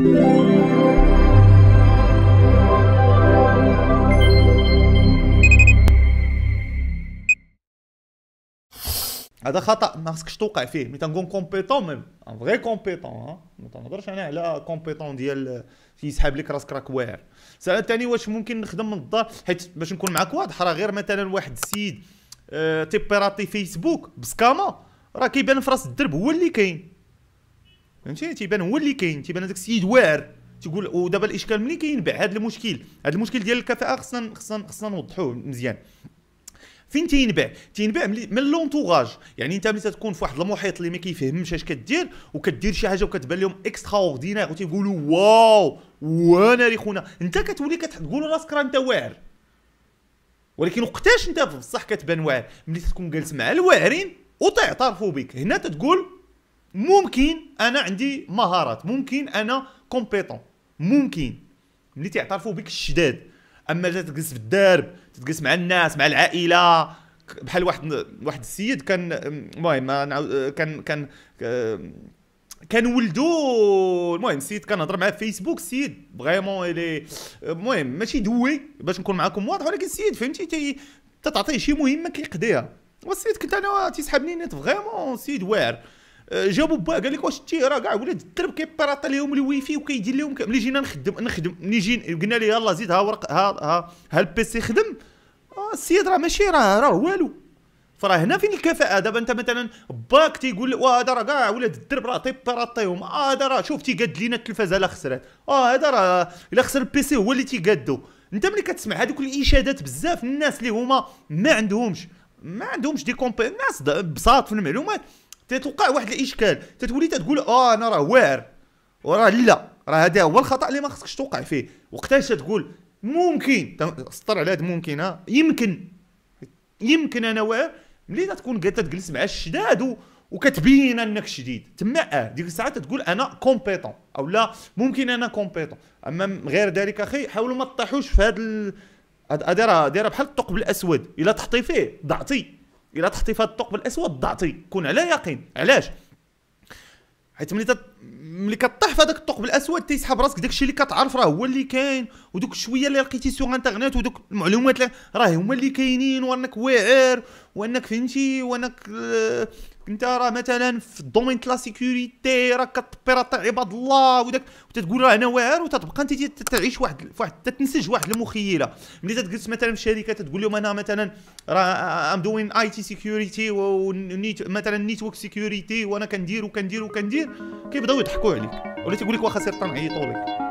هذا خطا ما خصكش توقع فيه ملي تنقول كومبيتون ميم ان فري كومبيتون ما تنهضرش انا على كومبيتون ديال يسحب لك راسك راك واعر سؤال ثاني واش ممكن نخدم من الدار حيت باش نكون معاك واضح راه غير مثلا واحد السيد اه تيبيراتي فيسبوك بسكاما راه كيبان في راس الدرب هو اللي كاين فهمتي تيبان هو اللي كاين تيبان هذاك السيد واعر تيقول ودابا الاشكال منين كينبع هذا المشكل هذا المشكل ديال الكفاءه خصنا خصنا خصنا نوضحوه مزيان فين تينبع تينبع من لونتوراج يعني انت ملي تكون في واحد المحيط اللي ما كيفهمش اش كدير وكدير شي حاجه وكتبان لهم اكسترا اوردينير وتيقولوا واو وانا اللي خونا انت كتولي كتقول راسك راه انت واعر ولكن وقتاش انت بصح كتبان واعر ملي تكون جالس مع الواعرين وتعترفوا بك هنا تتقول ممكن انا عندي مهارات ممكن انا كومبيتون ممكن ملي تعترفوا بك الشداد اما تجلس في الدرب تجلس مع الناس مع العائله بحال واحد واحد السيد كان المهم كان كان كان ولدو المهم السيد كنهضر معاه في فيسبوك السيد فريمون الي المهم ماشي دوي باش نكون معاكم واضح ولكن السيد فهمتي تي تتعطيه شي مهمه كيقضيها والسيد كنت انا تيسحبني نيت فريمون السيد واعر جابوا با قال لك واش تي راه كاع ولاد الدرب كيبيراطا لهم الواي فاي وكيدير لهم ملي جينا نخدم نخدم ملي جينا قلنا ليه يلاه زيد ها ورق ها ها, ها البيسي خدم آه، السيد راه ماشي راه راه والو فراه هنا فين الكفاءه دابا انت مثلا باك تيقول واه هذا راه كاع ولاد الدرب راه تيبيراطيهم اه هذا راه شوف تيقاد لينا التلفازه لا خسرات اه هذا راه الا خسر البيسي هو اللي تيقادو انت ملي كتسمع هذوك الاشادات بزاف الناس اللي هما ما عندهمش ما عندهمش دي كومبي الناس بساط في المعلومات تتوقع واحد الاشكال تتولي تتقول اه انا راه واعر وراه لا راه هذا هو الخطا اللي ما خصكش توقع فيه وقتاش تقول ممكن سطر على هذا ممكن ها يمكن يمكن انا واعر ملي تكون تجلس مع الشداد وكتبين انك شديد تما اه ديك الساعه تتقول انا كومبيتون او لا ممكن انا كومبيتون اما غير ذلك اخي حاولوا ما تطيحوش في هذا هذا راه دايره بحال الثقب الاسود الا تحطي فيه ضعتي الا تحطي في هذا الثقب الاسود ضعتي كون على يقين علاش حيت ملي ملي كطيح في هذاك الثقب الاسود تيسحب راسك داكشي اللي كتعرف راه هو اللي كاين ودوك شويه اللي لقيتي سوغ انترنيت ودوك المعلومات راه هما اللي كاينين وانك واعر وانك فهمتي وانك آه، انت راه مثلا في الدومين تاع لا سيكوريتي راك كتبيراطي عباد الله وداك وتتقول راه انا واعر وتتبقى انت تعيش واحد واحد تتنسج واحد المخيله ملي تجلس مثلا في شركه تتقول لهم انا مثلا راه ام دوين اي تي سيكوريتي ونيت مثلا نيتورك سيكوريتي وانا كندير وكندير وكندير كيبدا بداو يضحكوا عليك ولا تيقول لك واخا سير طنعيطوا لك